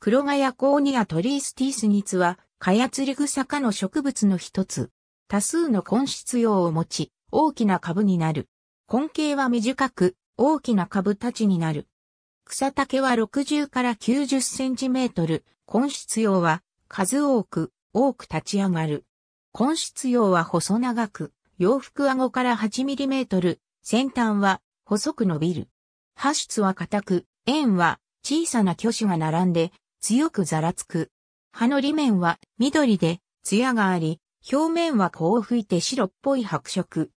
黒ガヤコーニアトリースティースニツは、カヤツリグサ科の植物の一つ。多数の根質葉を持ち、大きな株になる。根茎は短く、大きな株たちになる。草丈は60から90センチメートル、根質葉は数多く、多く立ち上がる。根質葉は細長く、洋服顎から8ミリメートル、先端は細く伸びる。葉質は硬く、円は小さな巨子が並んで強くざらつく。葉の裏面は緑で、艶があり、表面はこう吹いて白っぽい白色。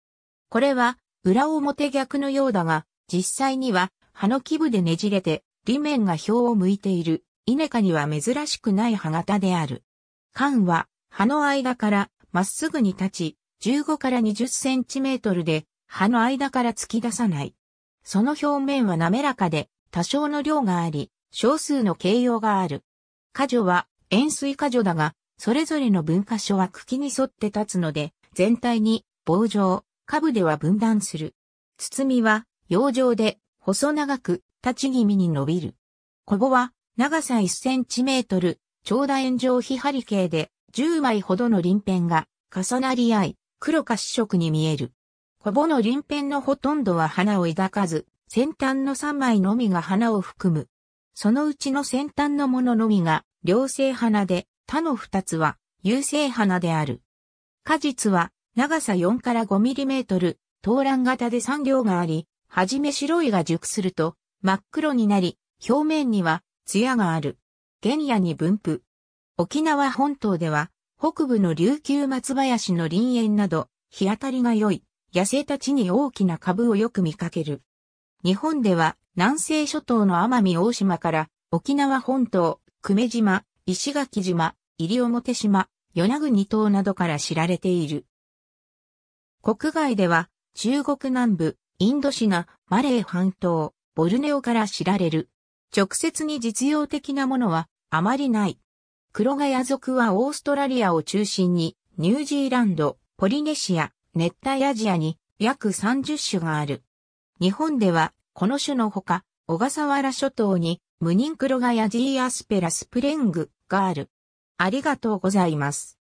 これは、裏表逆のようだが、実際には、葉の基部でねじれて、裏面が表を向いている、イネ科には珍しくない葉型である。缶は、葉の間からまっすぐに立ち、15から20センチメートルで、葉の間から突き出さない。その表面は滑らかで、多少の量があり、少数の形容がある。果樹は円錐果樹だが、それぞれの文化所は茎に沿って立つので、全体に棒状、株では分断する。包みは洋状で細長く立ち気味に伸びる。コボは長さ1センチメートル、長楕円状非針形で10枚ほどの鱗片が重なり合い、黒か四色に見える。コボの鱗片のほとんどは花を抱かず、先端の3枚のみが花を含む。そのうちの先端のもののみが両性花で、他の二つは有性花である。果実は長さ4から5ミリメートル、頭卵型で産業があり、はじめ白いが熟すると真っ黒になり、表面には艶がある。原野に分布。沖縄本島では、北部の琉球松林の林園など、日当たりが良い、野生たちに大きな株をよく見かける。日本では、南西諸島の奄美大島から沖縄本島、久米島、石垣島、西表島、与那国島などから知られている。国外では中国南部、インドシナ、マレー半島、ボルネオから知られる。直接に実用的なものはあまりない。黒ガヤ族はオーストラリアを中心にニュージーランド、ポリネシア、熱帯アジアに約30種がある。日本ではこの種のほか、小笠原諸島に、ムニンクロガヤジーアスペラスプレングがある。ありがとうございます。